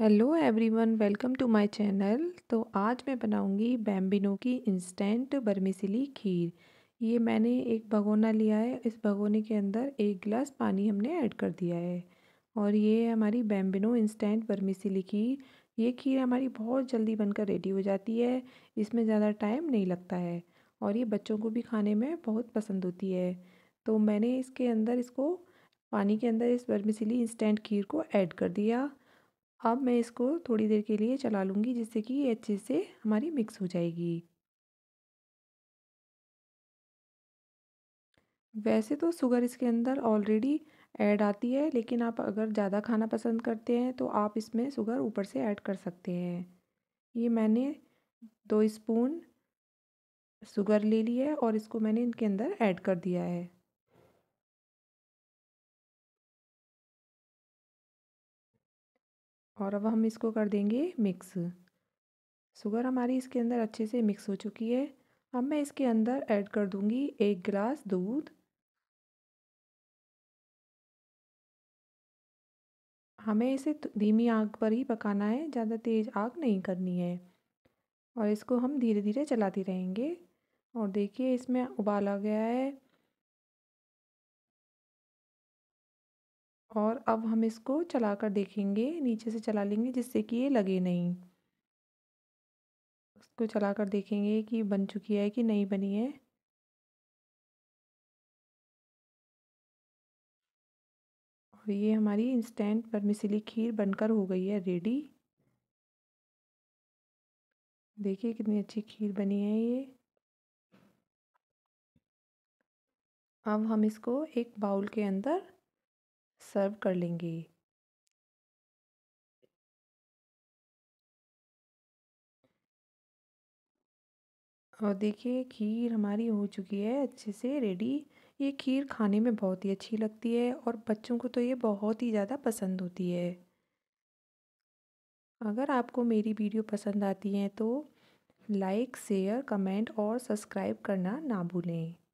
hello everyone welcome to my channel तो आज मैं बनाऊंगी बैम्बिनो की इंस्टेंट बर्मिसिली खीर ये मैंने एक भगोना लिया है इस भगोने के अंदर एक गिलास पानी हमने ऐड कर दिया है और ये हमारी बैम्बिनो इंस्टेंट बर्मिसिली खीर ये खीर हमारी बहुत जल्दी बनकर रेडी हो जाती है इसमें ज़्यादा टाइम नहीं लगता है और ये बच्चों को भी खाने में बहुत पसंद होती है तो मैंने इसके अंदर इसको पानी के अंदर इस बर्मिसिली इंस्टेंट खीर को ऐड कर दिया अब मैं इसको थोड़ी देर के लिए चला लूँगी जिससे कि ये अच्छे से हमारी मिक्स हो जाएगी वैसे तो शुगर इसके अंदर ऑलरेडी ऐड आती है लेकिन आप अगर ज़्यादा खाना पसंद करते हैं तो आप इसमें शुगर ऊपर से ऐड कर सकते हैं ये मैंने दो स्पून शुगर ले ली है और इसको मैंने इनके अंदर ऐड कर दिया है और अब हम इसको कर देंगे मिक्स शुगर हमारी इसके अंदर अच्छे से मिक्स हो चुकी है अब मैं इसके अंदर ऐड कर दूंगी एक गिलास दूध हमें इसे धीमी आग पर ही पकाना है ज़्यादा तेज़ आग नहीं करनी है और इसको हम धीरे धीरे चलाते रहेंगे और देखिए इसमें उबाल आ गया है और अब हम इसको चला कर देखेंगे नीचे से चला लेंगे जिससे कि ये लगे नहीं इसको चला कर देखेंगे कि बन चुकी है कि नहीं बनी है और ये हमारी इंस्टेंट परमिसिली खीर बनकर हो गई है रेडी देखिए कितनी अच्छी खीर बनी है ये अब हम इसको एक बाउल के अंदर सर्व कर लेंगे और देखिए खीर हमारी हो चुकी है अच्छे से रेडी ये खीर खाने में बहुत ही अच्छी लगती है और बच्चों को तो ये बहुत ही ज़्यादा पसंद होती है अगर आपको मेरी वीडियो पसंद आती है तो लाइक शेयर कमेंट और सब्सक्राइब करना ना भूलें